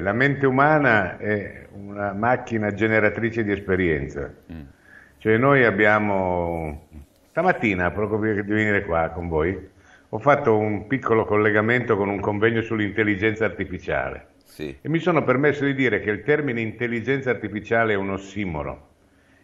La mente umana è una macchina generatrice di esperienza. Mm. Cioè noi abbiamo... Stamattina, proprio di venire qua con voi, ho fatto un piccolo collegamento con un convegno sull'intelligenza artificiale. Sì. E mi sono permesso di dire che il termine intelligenza artificiale è un ossimoro.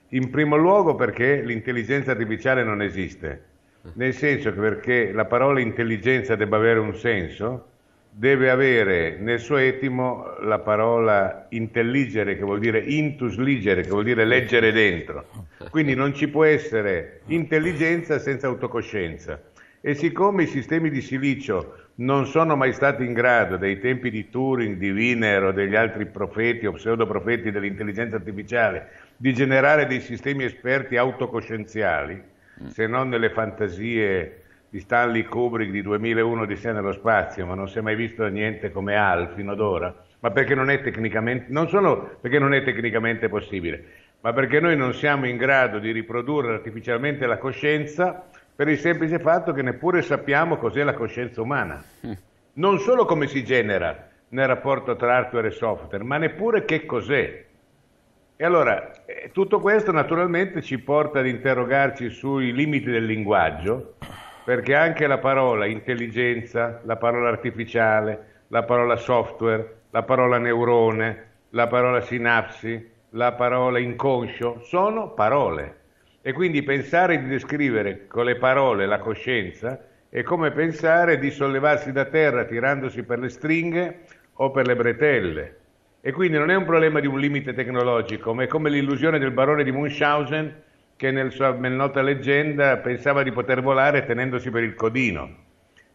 In primo luogo perché l'intelligenza artificiale non esiste, mm. nel senso che perché la parola intelligenza debba avere un senso, deve avere nel suo etimo la parola intelligere, che vuol dire intus ligere, che vuol dire leggere dentro. Quindi non ci può essere intelligenza senza autocoscienza. E siccome i sistemi di silicio non sono mai stati in grado, dai tempi di Turing, di Wiener o degli altri profeti o pseudoprofeti dell'intelligenza artificiale, di generare dei sistemi esperti autocoscienziali, se non nelle fantasie di Stanley Kubrick di 2001 di sé nello spazio, ma non si è mai visto niente come Al fino ad ora, ma perché non è tecnicamente, non solo perché non è tecnicamente possibile, ma perché noi non siamo in grado di riprodurre artificialmente la coscienza per il semplice fatto che neppure sappiamo cos'è la coscienza umana. Mm. Non solo come si genera nel rapporto tra hardware e software, ma neppure che cos'è. E allora, eh, tutto questo naturalmente ci porta ad interrogarci sui limiti del linguaggio, perché anche la parola intelligenza, la parola artificiale, la parola software, la parola neurone, la parola sinapsi, la parola inconscio, sono parole. E quindi pensare di descrivere con le parole la coscienza è come pensare di sollevarsi da terra tirandosi per le stringhe o per le bretelle. E quindi non è un problema di un limite tecnologico, ma è come l'illusione del barone di Munchausen che nel sua nota leggenda pensava di poter volare tenendosi per il codino.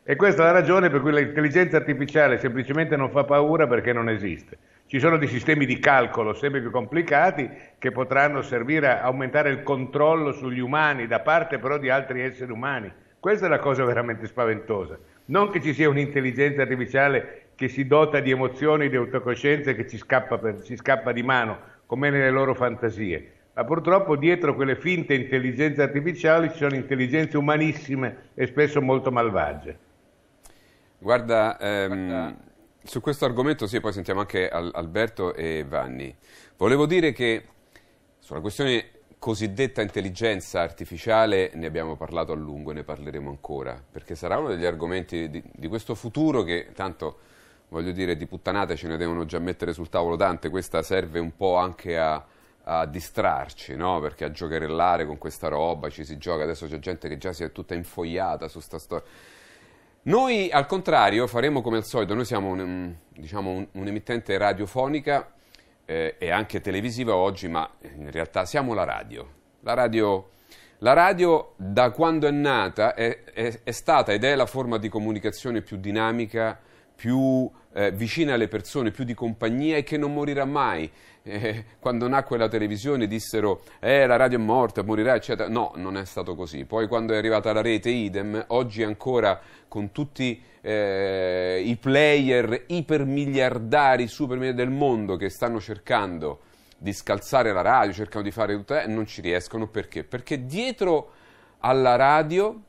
E questa è la ragione per cui l'intelligenza artificiale semplicemente non fa paura perché non esiste. Ci sono dei sistemi di calcolo sempre più complicati che potranno servire a aumentare il controllo sugli umani da parte però di altri esseri umani. Questa è la cosa veramente spaventosa. Non che ci sia un'intelligenza artificiale che si dota di emozioni, di autocoscienza e che ci scappa, per, ci scappa di mano, come nelle loro fantasie ma purtroppo dietro quelle finte intelligenze artificiali ci sono intelligenze umanissime e spesso molto malvagie. Guarda, ehm, Guarda. su questo argomento sì, poi sentiamo anche Alberto e Vanni. Volevo dire che sulla questione cosiddetta intelligenza artificiale ne abbiamo parlato a lungo e ne parleremo ancora, perché sarà uno degli argomenti di, di questo futuro che tanto, voglio dire, di puttanate ce ne devono già mettere sul tavolo tante, questa serve un po' anche a a distrarci, no? Perché a giocherellare con questa roba ci si gioca, adesso c'è gente che già si è tutta infogliata su questa storia. Noi al contrario faremo come al solito, noi siamo un, diciamo, un'emittente radiofonica eh, e anche televisiva oggi, ma in realtà siamo la radio. La radio, la radio da quando è nata è, è, è stata ed è la forma di comunicazione più dinamica più eh, vicina alle persone, più di compagnia e che non morirà mai. Eh, quando nacque la televisione dissero eh, la radio è morta, morirà, eccetera. No, non è stato così. Poi quando è arrivata la rete, idem, oggi ancora con tutti eh, i player ipermiliardari, supermiliardari del mondo che stanno cercando di scalzare la radio, cercano di fare tutto, tutta, eh, non ci riescono perché? Perché dietro alla radio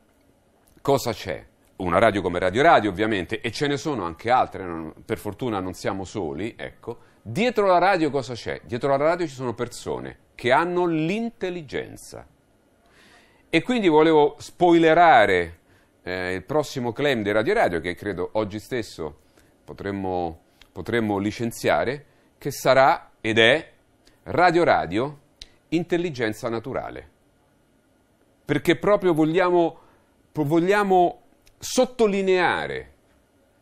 cosa c'è? una radio come Radio Radio ovviamente, e ce ne sono anche altre, non, per fortuna non siamo soli, ecco, dietro la radio cosa c'è? Dietro la radio ci sono persone che hanno l'intelligenza. E quindi volevo spoilerare eh, il prossimo claim di Radio Radio, che credo oggi stesso potremmo, potremmo licenziare, che sarà ed è Radio Radio intelligenza naturale. Perché proprio vogliamo, vogliamo sottolineare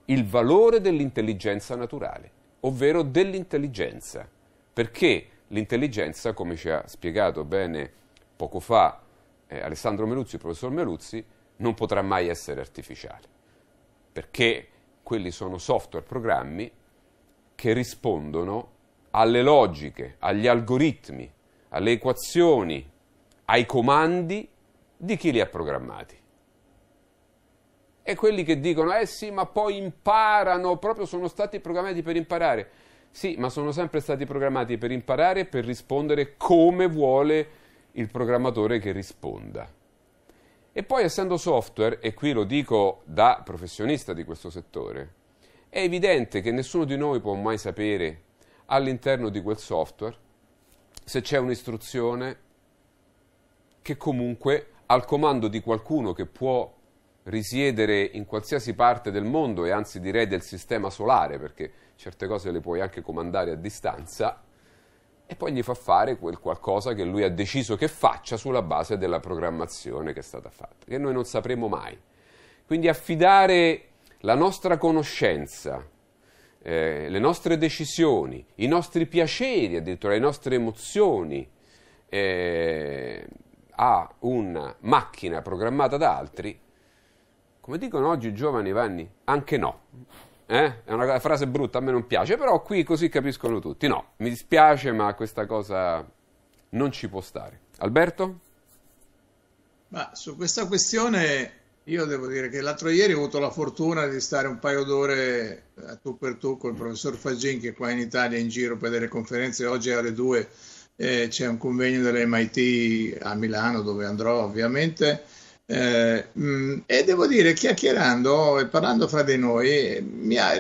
il valore dell'intelligenza naturale, ovvero dell'intelligenza, perché l'intelligenza, come ci ha spiegato bene poco fa eh, Alessandro Meluzzi, il professor Meluzzi, non potrà mai essere artificiale, perché quelli sono software, programmi che rispondono alle logiche, agli algoritmi, alle equazioni, ai comandi di chi li ha programmati e quelli che dicono eh sì ma poi imparano, proprio sono stati programmati per imparare. Sì, ma sono sempre stati programmati per imparare e per rispondere come vuole il programmatore che risponda. E poi essendo software, e qui lo dico da professionista di questo settore, è evidente che nessuno di noi può mai sapere all'interno di quel software se c'è un'istruzione che comunque al comando di qualcuno che può risiedere in qualsiasi parte del mondo e anzi direi del sistema solare, perché certe cose le puoi anche comandare a distanza, e poi gli fa fare quel qualcosa che lui ha deciso che faccia sulla base della programmazione che è stata fatta, che noi non sapremo mai. Quindi affidare la nostra conoscenza, eh, le nostre decisioni, i nostri piaceri, addirittura le nostre emozioni, eh, a una macchina programmata da altri come dicono oggi i giovani Vanni, anche no. Eh? È una frase brutta, a me non piace, però qui così capiscono tutti. No, mi dispiace, ma questa cosa non ci può stare. Alberto? Ma su questa questione io devo dire che l'altro ieri ho avuto la fortuna di stare un paio d'ore a eh, tu per tu con il professor Fagin che è qua in Italia in giro per delle conferenze, oggi alle 2 eh, c'è un convegno dell'MIT a Milano dove andrò ovviamente eh, mm, e devo dire, chiacchierando e parlando fra di noi, mi ha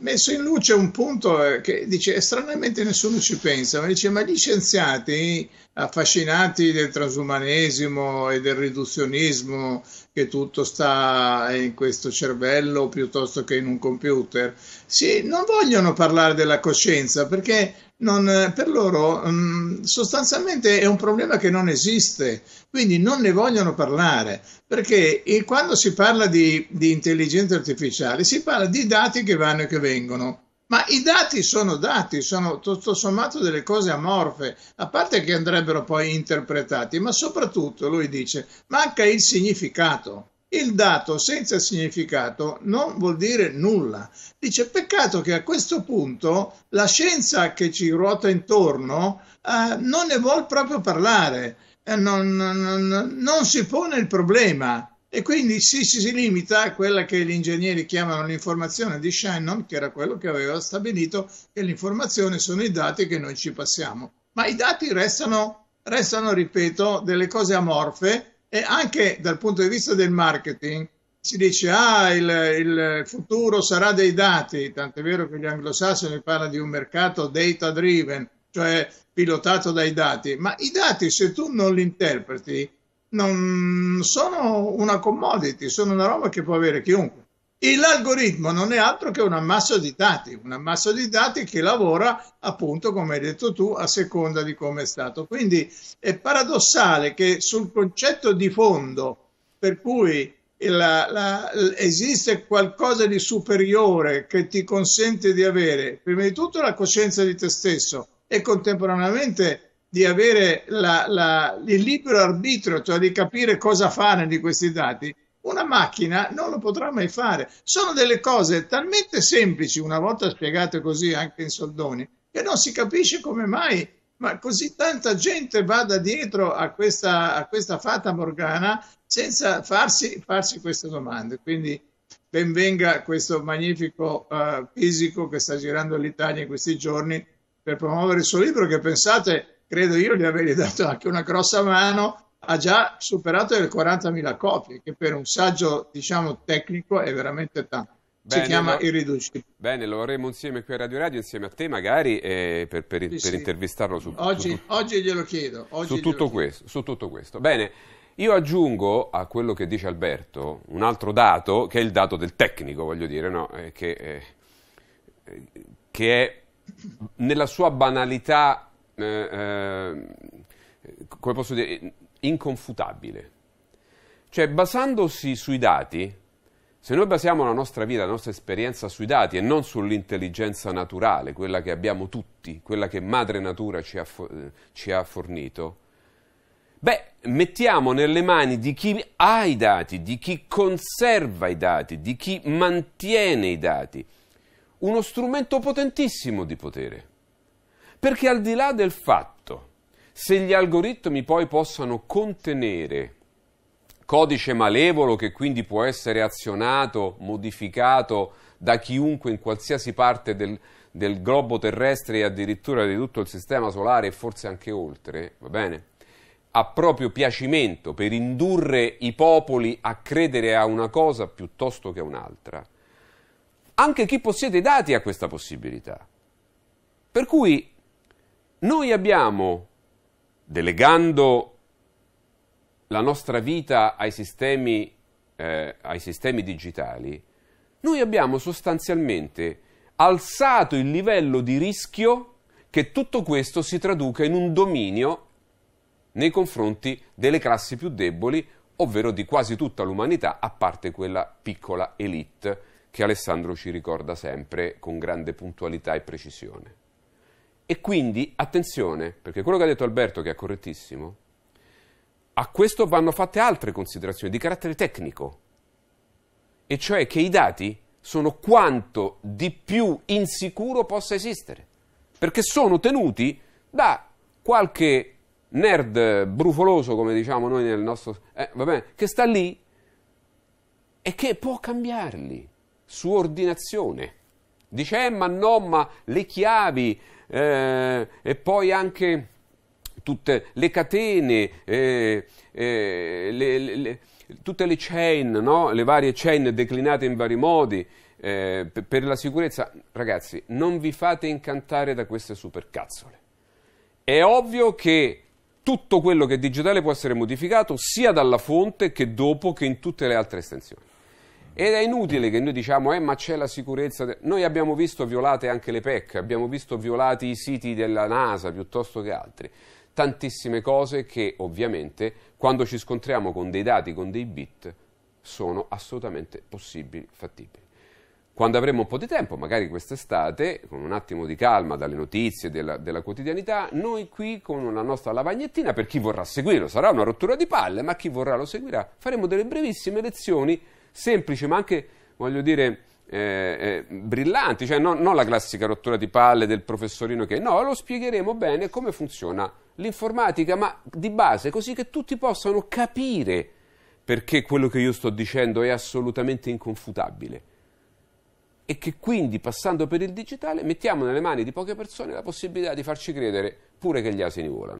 messo in luce un punto eh, che dice stranamente nessuno ci pensa, ma dice ma gli scienziati affascinati del transumanesimo e del riduzionismo che tutto sta in questo cervello piuttosto che in un computer, sì, non vogliono parlare della coscienza perché non, eh, per loro mh, mm, sostanzialmente è un problema che non esiste, quindi non ne vogliono parlare, perché eh, quando si parla di, di intelligenza artificiale si parla di dati che vanno e che vengono. Ma i dati sono dati, sono tutto sommato delle cose amorfe, a parte che andrebbero poi interpretati, ma soprattutto, lui dice, manca il significato. Il dato senza significato non vuol dire nulla. Dice, peccato che a questo punto la scienza che ci ruota intorno eh, non ne vuol proprio parlare, eh, non, non, non, si pone il problema e quindi si, si, si, limita a quella che gli ingegneri chiamano l'informazione di Shannon, che era quello che aveva stabilito che l'informazione sono i dati che noi ci passiamo. Ma i dati restano, restano ripeto, delle cose amorfe e anche dal punto di vista del marketing si dice ah il, il futuro sarà dei dati, tant'è vero che gli anglosassoni parlano di un mercato data driven, cioè pilotato dai dati, ma i dati se tu non li interpreti non sono una commodity, sono una roba che può avere chiunque. E l'algoritmo non è altro che un ammasso di dati, un ammasso di dati che lavora appunto, come hai detto tu, a seconda di come è stato. Quindi è paradossale che sul concetto di fondo, per cui la, la, esiste qualcosa di superiore che ti consente di avere, prima di tutto, la coscienza di te stesso e contemporaneamente di avere la, il libero arbitrio, cioè di capire cosa fare di questi dati macchina non lo potrà mai fare. Sono delle cose talmente semplici, una volta spiegate così anche in soldoni, che non si capisce come mai ma così tanta gente vada dietro a questa, a questa fata morgana senza farsi, farsi, queste domande. Quindi benvenga questo magnifico uh, fisico che sta girando l'Italia in questi giorni per promuovere il suo libro che pensate, credo io, gli avrei dato anche una grossa mano ha già superato le 40.000 copie, che per un saggio diciamo tecnico è veramente tanto. Bene, si chiama Irriducibile. Bene, lo vorremmo insieme qui a Radio Radio, insieme a te magari, eh, per, per, sì, per sì. intervistarlo su, oggi, su, oggi glielo chiedo. Oggi su, tutto glielo questo, chiedo. su tutto questo. Bene, io aggiungo a quello che dice Alberto un altro dato, che è il dato del tecnico, voglio dire, no? eh, che, eh, che, è nella sua banalità, eh, eh, come posso dire, inconfutabile. Cioè, basandosi sui dati, se noi basiamo la nostra vita, la nostra esperienza sui dati e non sull'intelligenza naturale, quella che abbiamo tutti, quella che madre natura ci ha, ci ha fornito, Beh, mettiamo nelle mani di chi ha i dati, di chi conserva i dati, di chi mantiene i dati, uno strumento potentissimo di potere. Perché al di là del fatto se gli algoritmi poi possano contenere codice malevolo che quindi può essere azionato, modificato da chiunque in qualsiasi parte del, del globo terrestre e addirittura di tutto il sistema solare e forse anche oltre, va bene? A proprio piacimento per indurre i popoli a credere a una cosa piuttosto che a un'altra. Anche chi possiede i dati ha questa possibilità. Per cui noi abbiamo delegando la nostra vita ai sistemi, eh, ai sistemi digitali, noi abbiamo sostanzialmente alzato il livello di rischio che tutto questo si traduca in un dominio nei confronti delle classi più deboli, ovvero di quasi tutta l'umanità, a parte quella piccola elite che Alessandro ci ricorda sempre con grande puntualità e precisione. E quindi attenzione, perché quello che ha detto Alberto, che è correttissimo, a questo vanno fatte altre considerazioni di carattere tecnico, e cioè che i dati sono quanto di più insicuro possa esistere, perché sono tenuti da qualche nerd brufoloso, come diciamo noi nel nostro... Eh, vabbè, che sta lì e che può cambiarli su ordinazione. Dice, eh, ma no, ma le chiavi eh, e poi anche tutte le catene, eh, eh le, le, le, tutte le chain, no? le varie chain declinate in vari modi. Eh, per, per la sicurezza, ragazzi, non vi fate incantare da queste supercazzole. È ovvio che tutto quello che è digitale può essere modificato sia dalla fonte che dopo che in tutte le altre estensioni. Ed è inutile che noi diciamo, eh, ma c'è la sicurezza. Noi abbiamo visto violate anche le PEC, abbiamo visto violati i siti della NASA piuttosto che altri. Tantissime cose che ovviamente quando ci scontriamo con dei dati, con dei bit, sono assolutamente possibili, fattibili. Quando avremo un po' di tempo, magari quest'estate, con un attimo di calma dalle notizie della, della quotidianità, noi qui con la nostra lavagnettina, per chi vorrà seguirlo, sarà una rottura di palle, ma chi vorrà lo seguirà, faremo delle brevissime lezioni semplici ma anche, voglio dire, eh, eh, brillanti, cioè non no la classica rottura di palle del professorino che no, lo spiegheremo bene come funziona l'informatica, ma di base così che tutti possano capire perché quello che io sto dicendo è assolutamente inconfutabile e che quindi passando per il digitale mettiamo nelle mani di poche persone la possibilità di farci credere pure che gli asini volano.